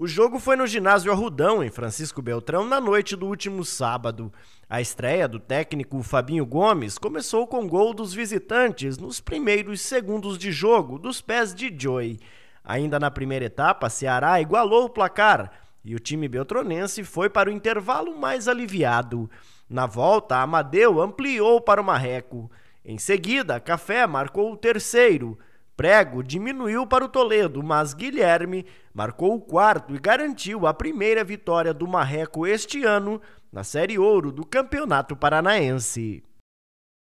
O jogo foi no ginásio Arrudão, em Francisco Beltrão, na noite do último sábado. A estreia do técnico Fabinho Gomes começou com gol dos visitantes nos primeiros segundos de jogo, dos pés de Joey. Ainda na primeira etapa, Ceará igualou o placar e o time beltronense foi para o intervalo mais aliviado. Na volta, Amadeu ampliou para o Marreco. Em seguida, Café marcou o terceiro prego diminuiu para o Toledo, mas Guilherme marcou o quarto e garantiu a primeira vitória do Marreco este ano na Série Ouro do Campeonato Paranaense.